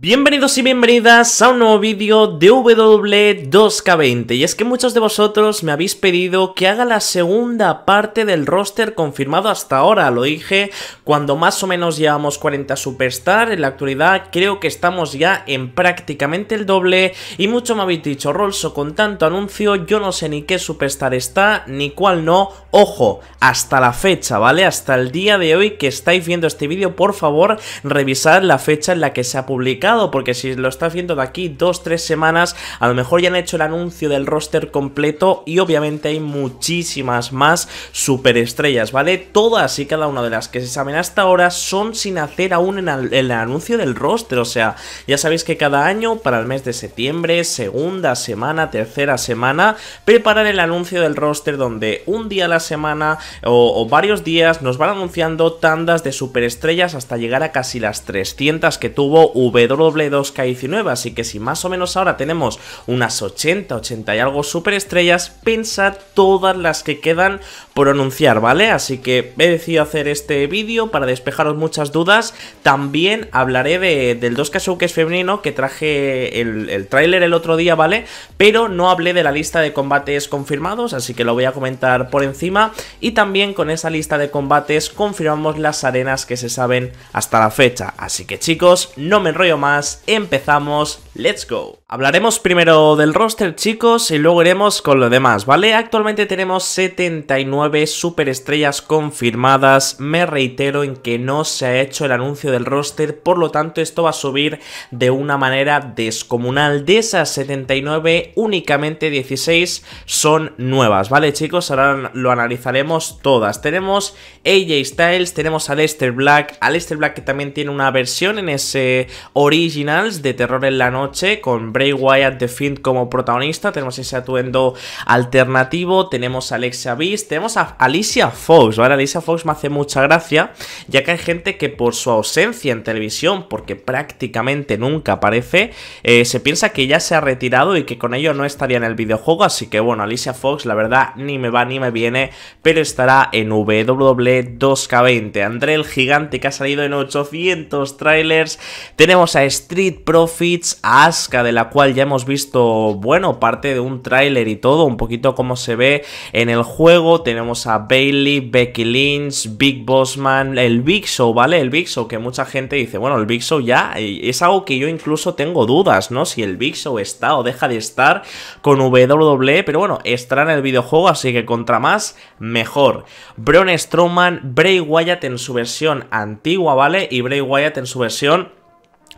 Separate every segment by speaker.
Speaker 1: Bienvenidos y bienvenidas a un nuevo vídeo de W2K20 y es que muchos de vosotros me habéis pedido que haga la segunda parte del roster confirmado hasta ahora, lo dije cuando más o menos llevamos 40 superstar, en la actualidad creo que estamos ya en prácticamente el doble y mucho me habéis dicho Rolso con tanto anuncio yo no sé ni qué superstar está ni cuál no, ojo, hasta la fecha, ¿vale? Hasta el día de hoy que estáis viendo este vídeo por favor revisad la fecha en la que se ha publicado porque si lo está viendo de aquí dos, tres semanas, a lo mejor ya han hecho el anuncio del roster completo y obviamente hay muchísimas más superestrellas, ¿vale? Todas y cada una de las que se saben hasta ahora son sin hacer aún el anuncio del roster, o sea, ya sabéis que cada año para el mes de septiembre, segunda semana, tercera semana, preparar el anuncio del roster donde un día a la semana o, varios días nos van anunciando tandas de superestrellas hasta llegar a casi las 300 que tuvo v W2K19, así que si más o menos ahora tenemos unas 80, 80 y algo super estrellas pensad todas las que quedan por anunciar, ¿vale? Así que he decidido hacer este vídeo para despejaros muchas dudas, también hablaré del 2K es femenino que traje el, el tráiler el otro día, ¿vale? Pero no hablé de la lista de combates confirmados, así que lo voy a comentar por encima y también con esa lista de combates confirmamos las arenas que se saben hasta la fecha, así que chicos, no me enrollo más empezamos ¡Let's go! Hablaremos primero del roster, chicos, y luego iremos con lo demás, ¿vale? Actualmente tenemos 79 superestrellas confirmadas. Me reitero en que no se ha hecho el anuncio del roster, por lo tanto esto va a subir de una manera descomunal. De esas 79, únicamente 16 son nuevas, ¿vale, chicos? Ahora lo analizaremos todas. Tenemos AJ Styles, tenemos a Lester Black, a Lester Black que también tiene una versión en ese Originals de Terror en la Noche con Bray Wyatt The Fiend como protagonista, tenemos ese atuendo alternativo, tenemos a Alexia Beast, tenemos a Alicia Fox, ¿vale? Alicia Fox me hace mucha gracia, ya que hay gente que por su ausencia en televisión, porque prácticamente nunca aparece, eh, se piensa que ya se ha retirado y que con ello no estaría en el videojuego, así que bueno, Alicia Fox la verdad ni me va ni me viene, pero estará en WWE 2K20. André el gigante que ha salido en 800 trailers, tenemos a Street Profits, a Aska, de la cual ya hemos visto, bueno, parte de un tráiler y todo, un poquito como se ve en el juego. Tenemos a Bailey, Becky Lynch, Big Bossman, el Big Show, ¿vale? El Big Show, que mucha gente dice, bueno, el Big Show ya, es algo que yo incluso tengo dudas, ¿no? Si el Big Show está o deja de estar con WWE, pero bueno, estará en el videojuego, así que contra más, mejor. Bron Strowman, Bray Wyatt en su versión antigua, ¿vale? Y Bray Wyatt en su versión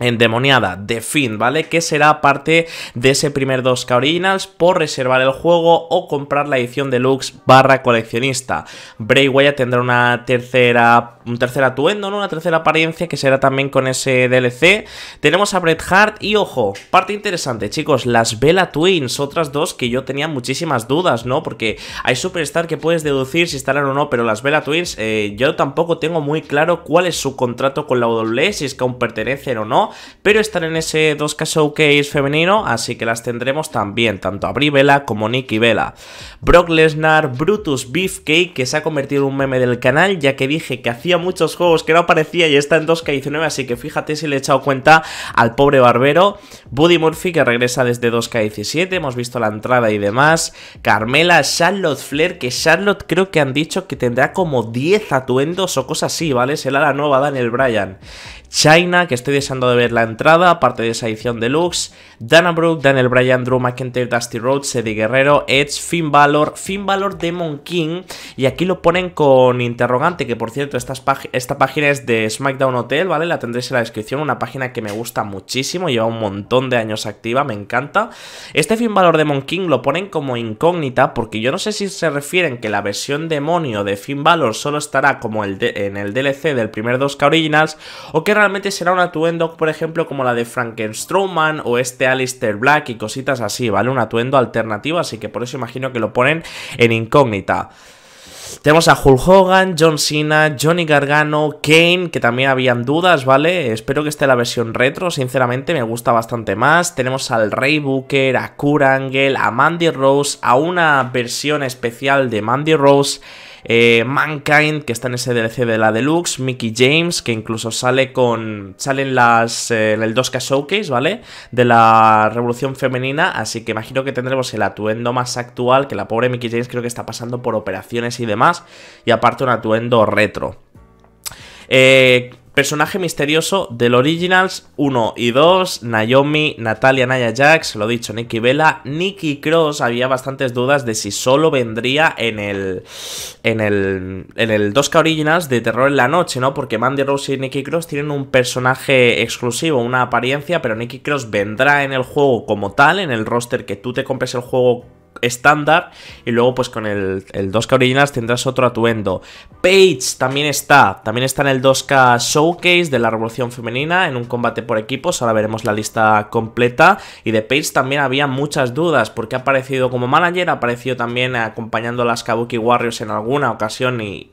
Speaker 1: endemoniada de fin, ¿vale? Que será parte de ese primer 2K por reservar el juego o comprar la edición deluxe barra coleccionista. Bray Wyatt tendrá una tercera, un tercer atuendo, ¿no? Una tercera apariencia que será también con ese DLC. Tenemos a Bret Hart y, ojo, parte interesante, chicos, las Bella Twins, otras dos que yo tenía muchísimas dudas, ¿no? Porque hay Superstar que puedes deducir si estarán o no, pero las Bella Twins eh, yo tampoco tengo muy claro cuál es su contrato con la WWE, si es que aún pertenecen o no pero están en ese 2K Showcase femenino, así que las tendremos también, tanto a Vela como Nicky Vela. Brock Lesnar, Brutus Beefcake, que se ha convertido en un meme del canal, ya que dije que hacía muchos juegos que no aparecía y está en 2K19, así que fíjate si le he echado cuenta al pobre barbero. Buddy Murphy, que regresa desde 2K17, hemos visto la entrada y demás. Carmela, Charlotte Flair, que Charlotte creo que han dicho que tendrá como 10 atuendos o cosas así, ¿vale? Será la nueva Daniel Bryan. China, que estoy deseando de ver la entrada, aparte de esa edición deluxe, Dana Brooke, Daniel Bryan, Drew McIntyre, Dusty Rhodes, Eddie Guerrero, Edge, Finn Balor, Finn Balor, Demon King, y aquí lo ponen con interrogante, que por cierto, esta, esta página es de SmackDown Hotel, ¿vale? La tendréis en la descripción, una página que me gusta muchísimo, lleva un montón de años activa, me encanta. Este Finn Balor, Demon King lo ponen como incógnita, porque yo no sé si se refieren que la versión demonio de Finn Balor solo estará como el en el DLC del primer 2K Originals, o que realmente será un atuendo, por ejemplo, como la de Frankenstrowman o este Alistair Black y cositas así, ¿vale? Un atuendo alternativo, así que por eso imagino que lo ponen en incógnita. Tenemos a Hulk Hogan, John Cena, Johnny Gargano, Kane, que también habían dudas, ¿vale? Espero que esté la versión retro, sinceramente me gusta bastante más. Tenemos al Rey Booker, a Kurangel, a Mandy Rose, a una versión especial de Mandy Rose eh, Mankind, que está en ese DLC de la Deluxe, Mickey James, que incluso sale con. salen las. en eh, el 2K Showcase, ¿vale? De la revolución femenina. Así que imagino que tendremos el atuendo más actual. Que la pobre Mickey James creo que está pasando por operaciones y demás. Y aparte un atuendo retro. Eh, Personaje misterioso del Originals 1 y 2, Naomi, Natalia, Naya Jacks, lo dicho, Nicky Vela, Nicky Cross, había bastantes dudas de si solo vendría en el, en el, en el 2K Originals de Terror en la Noche, ¿no? Porque Mandy Rose y Nicky Cross tienen un personaje exclusivo, una apariencia, pero Nicky Cross vendrá en el juego como tal, en el roster que tú te compres el juego estándar y luego pues con el, el, 2K Originals tendrás otro atuendo. Page también está, también está en el 2K Showcase de la Revolución Femenina en un combate por equipos, ahora veremos la lista completa y de Page también había muchas dudas porque ha aparecido como manager, ha aparecido también acompañando a las Kabuki Warriors en alguna ocasión y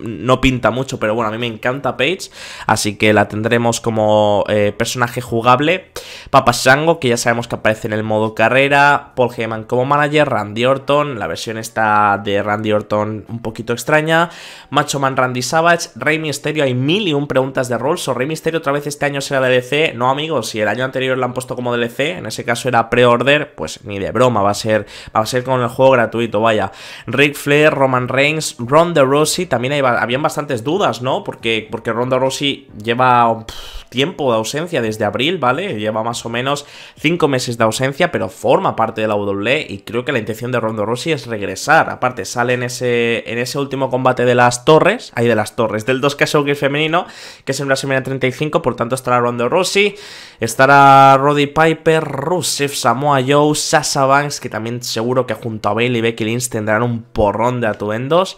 Speaker 1: no pinta mucho, pero bueno, a mí me encanta Paige, así que la tendremos como eh, personaje jugable. Papa Shango, que ya sabemos que aparece en el modo carrera, Paul Heyman como manager, Randy Orton, la versión está de Randy Orton un poquito extraña, Macho Man Randy Savage, Rey Misterio, hay mil y un preguntas de Rolls, o Rey Mysterio otra vez este año será DLC, no amigos, si el año anterior lo han puesto como DLC, en ese caso era pre-order, pues ni de broma, va a ser, va a ser con el juego gratuito, vaya. Rick Flair, Roman Reigns, Ron Rousey, también también habían bastantes dudas, ¿no? Porque, porque Ronda Rossi lleva tiempo de ausencia desde abril, ¿vale? Lleva más o menos 5 meses de ausencia, pero forma parte de la WWE y creo que la intención de Rondo Rossi es regresar. Aparte, sale en ese, en ese último combate de las torres, ahí de las torres, del 2K femenino, que es en semana 35, por tanto estará Rondo Rossi, estará Roddy Piper, Rusev, Samoa Joe, Sasha Banks, que también seguro que junto a Bailey y Becky Lynch tendrán un porrón de atuendos.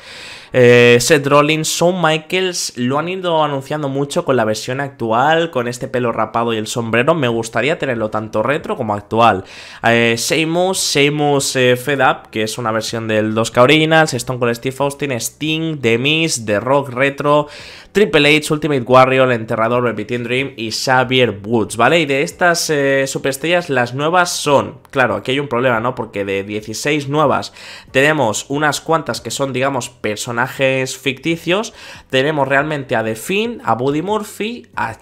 Speaker 1: Eh, Seth Rollins, Shawn Michaels, lo han ido anunciando mucho con la versión actual con este pelo rapado y el sombrero, me gustaría tenerlo tanto retro como actual. Eh, Seamus, eh, Fed Up, que es una versión del Dos Originals, Stone Cold Steve Austin, Sting, The Miz, The Rock Retro, Triple H, Ultimate Warrior, El Enterrador, Repeating Dream y Xavier Woods, ¿vale? Y de estas eh, superestrellas, las nuevas son, claro, aquí hay un problema, ¿no? Porque de 16 nuevas tenemos unas cuantas que son, digamos, personajes ficticios, tenemos realmente a The Finn, a Buddy Murphy, a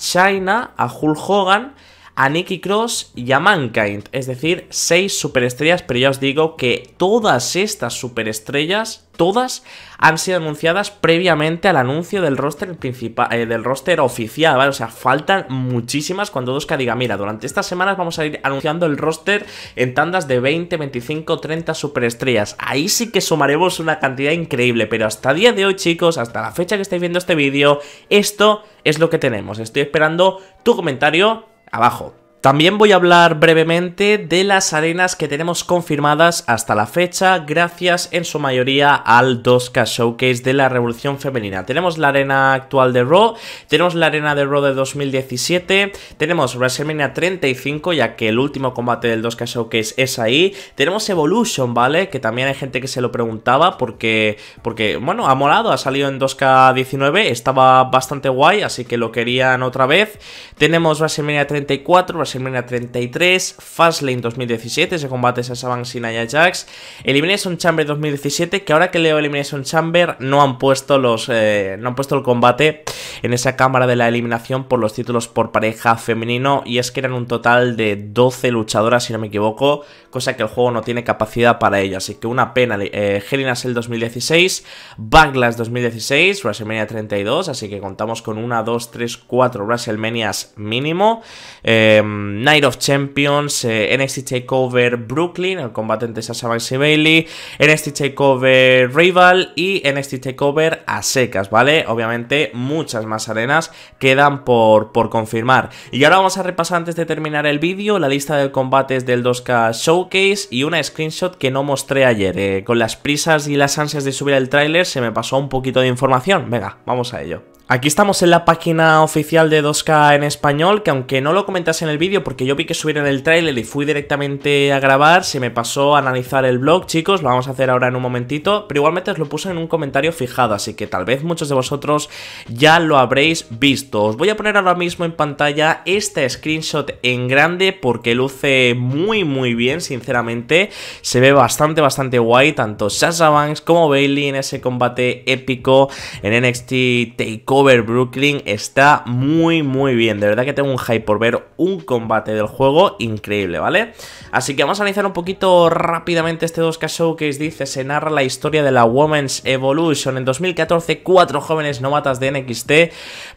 Speaker 1: a Jul Hogan a Nicky Cross y a Mankind, es decir, 6 superestrellas, pero ya os digo que todas estas superestrellas, todas, han sido anunciadas previamente al anuncio del roster, principal, eh, del roster oficial, ¿vale? O sea, faltan muchísimas cuando 2 diga, mira, durante estas semanas vamos a ir anunciando el roster en tandas de 20, 25, 30 superestrellas. Ahí sí que sumaremos una cantidad increíble, pero hasta día de hoy, chicos, hasta la fecha que estáis viendo este vídeo, esto es lo que tenemos. Estoy esperando tu comentario abajo. También voy a hablar brevemente de las arenas que tenemos confirmadas hasta la fecha, gracias en su mayoría al 2K Showcase de la Revolución Femenina. Tenemos la arena actual de Raw, tenemos la arena de Raw de 2017, tenemos WrestleMania 35, ya que el último combate del 2K Showcase es ahí, tenemos Evolution, ¿vale? Que también hay gente que se lo preguntaba porque, porque bueno, ha molado, ha salido en 2K19, estaba bastante guay, así que lo querían otra vez. Tenemos WrestleMania 34, WrestleMania 33, Fastlane 2017, ese combate es a sin Ajax, Elimination Chamber 2017, que ahora que leo Elimination Chamber no han puesto los eh, no han puesto el combate en esa cámara de la eliminación por los títulos por pareja femenino y es que eran un total de 12 luchadoras si no me equivoco, cosa que el juego no tiene capacidad para ello, así que una pena. Eh, Hell Cell 2016, Banglas 2016, WrestleMania 32, así que contamos con 1, 2, 3, 4 WrestleManias mínimo. Eh, Night of Champions, eh, NXT Takeover Brooklyn, el combate entre Sasha Banks y Bailey, NXT Takeover Rival y NXT Takeover a secas, ¿vale? Obviamente muchas más arenas quedan por, por confirmar. Y ahora vamos a repasar antes de terminar el vídeo la lista de combates del 2K Showcase y una screenshot que no mostré ayer. Eh, con las prisas y las ansias de subir el tráiler se me pasó un poquito de información. Venga, vamos a ello. Aquí estamos en la página oficial de 2K en español, que aunque no lo comentase en el vídeo, porque yo vi que subieron el tráiler y fui directamente a grabar, se me pasó a analizar el blog, chicos, lo vamos a hacer ahora en un momentito, pero igualmente os lo puse en un comentario fijado, así que tal vez muchos de vosotros ya lo habréis visto. Os voy a poner ahora mismo en pantalla este screenshot en grande, porque luce muy muy bien, sinceramente, se ve bastante bastante guay, tanto Sasha Banks como Bailey en ese combate épico en NXT Takeover Over Brooklyn está muy muy bien, de verdad que tengo un hype por ver un combate del juego increíble, ¿vale? Así que vamos a analizar un poquito rápidamente este 2K Showcase, dice, se narra la historia de la Women's Evolution. En 2014, cuatro jóvenes novatas de NXT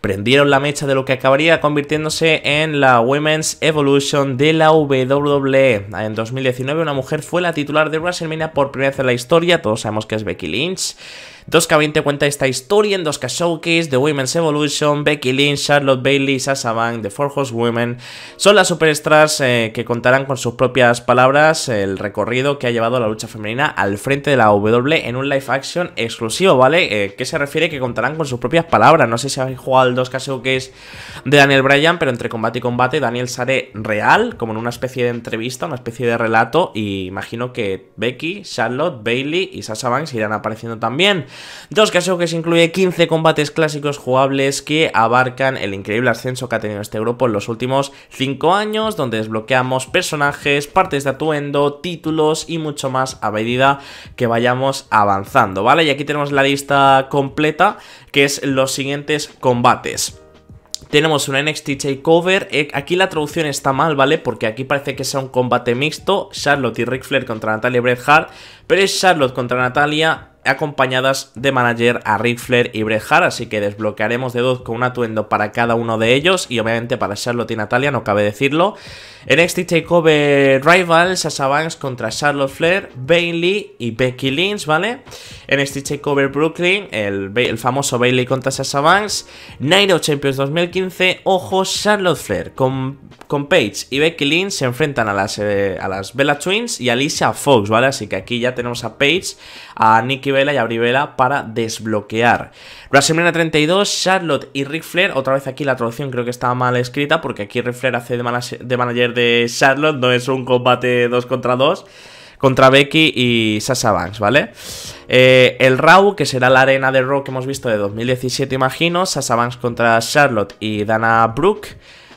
Speaker 1: prendieron la mecha de lo que acabaría convirtiéndose en la Women's Evolution de la WWE. En 2019, una mujer fue la titular de WrestleMania por primera vez en la historia, todos sabemos que es Becky Lynch. 2K20 cuenta esta historia en 2K Showcase, The Women's Evolution, Becky Lynch, Charlotte Bailey, Sasha Bank, The Four Horsewomen Women. Son las superstars eh, que contarán con sus propias palabras el recorrido que ha llevado la lucha femenina al frente de la W en un live action exclusivo, ¿vale? Eh, ¿Qué se refiere que contarán con sus propias palabras. No sé si habéis jugado al 2K Showcase de Daniel Bryan, pero entre combate y combate Daniel sale real, como en una especie de entrevista, una especie de relato, y imagino que Becky, Charlotte, Bailey y Sasha Banks irán apareciendo también. Dos casos que se incluye 15 combates clásicos jugables que abarcan el increíble ascenso que ha tenido este grupo en los últimos 5 años, donde desbloqueamos personajes, partes de atuendo, títulos y mucho más a medida que vayamos avanzando, ¿vale? Y aquí tenemos la lista completa, que es los siguientes combates. Tenemos una NXT Takeover, cover eh, aquí la traducción está mal, ¿vale? Porque aquí parece que sea un combate mixto, Charlotte y Ric Flair contra Natalia y pero es Charlotte contra Natalia, acompañadas de manager a Ric Flair y Bret Hart, así que desbloquearemos de dos con un atuendo para cada uno de ellos y obviamente para Charlotte y Natalia, no cabe decirlo. En NXT Takeover Rival, Sasha Banks contra Charlotte Flair, Bailey y Becky Lynch, ¿vale? NXT Takeover Brooklyn, el, famoso Bailey contra Sasha Banks, of Champions 2015, ojo Charlotte Flair con, con Paige y Becky Lynch se enfrentan a las, eh, a las Bella Twins y a Alicia Fox, ¿vale? Así que aquí ya tenemos a Paige a Nikki Vela y a Brivela para desbloquear. WrestleMania 32, Charlotte y Ric Flair, otra vez aquí la traducción creo que está mal escrita porque aquí Ric Flair hace de, manager de Charlotte, no es un combate 2 contra 2 contra Becky y Sasha Banks, ¿vale? Eh, el Raw, que será la arena de Raw que hemos visto de 2017, imagino, Sasha Banks contra Charlotte y Dana Brooke.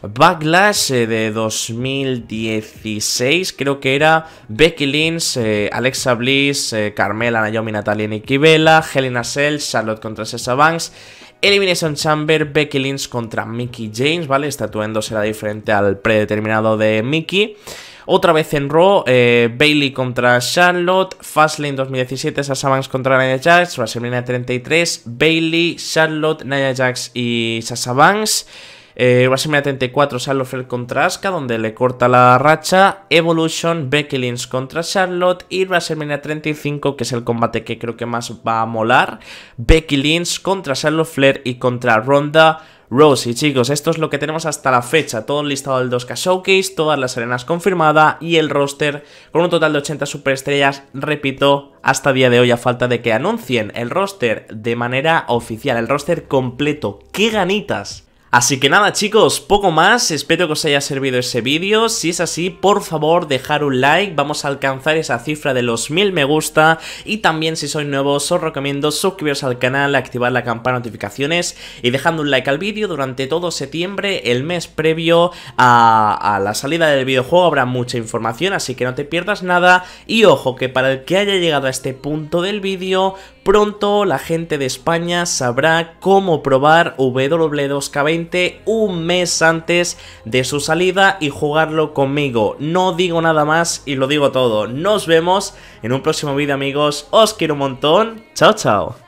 Speaker 1: Backlash eh, de 2016, creo que era Becky Lynch, eh, Alexa Bliss, eh, Carmela, Naomi, Natalia, Nikki Bella, Helena Sell, Charlotte contra Sasha Banks, Elimination Chamber, Becky Lynch contra Mickey James, ¿vale? Este atuendo será diferente al predeterminado de Mickey. Otra vez en Raw, Bailey contra Charlotte, Fastlane 2017, Sasha Banks contra Nia Jax, 33, Bailey, Charlotte, Nia Jax y Sasha Banks. Eh, WrestleMania 34, Charlotte Flair contra Asuka, donde le corta la racha. Evolution, Becky Lynch contra Charlotte. Y WrestleMania 35, que es el combate que creo que más va a molar. Becky Lynch contra Charlotte Flair y contra Ronda. Rose. Y chicos, esto es lo que tenemos hasta la fecha. Todo el listado del 2K Showcase, todas las arenas confirmadas y el roster con un total de 80 superestrellas, repito, hasta día de hoy a falta de que anuncien el roster de manera oficial, el roster completo. ¡Qué ganitas! Así que nada chicos, poco más, espero que os haya servido ese vídeo, si es así por favor dejar un like, vamos a alcanzar esa cifra de los mil me gusta y también si sois nuevos os recomiendo suscribiros al canal, activar la campana de notificaciones y dejando un like al vídeo durante todo septiembre, el mes previo a, a la salida del videojuego habrá mucha información así que no te pierdas nada y ojo que para el que haya llegado a este punto del vídeo Pronto la gente de España sabrá cómo probar W2K20 un mes antes de su salida y jugarlo conmigo. No digo nada más y lo digo todo. Nos vemos en un próximo vídeo amigos. Os quiero un montón. Chao, chao.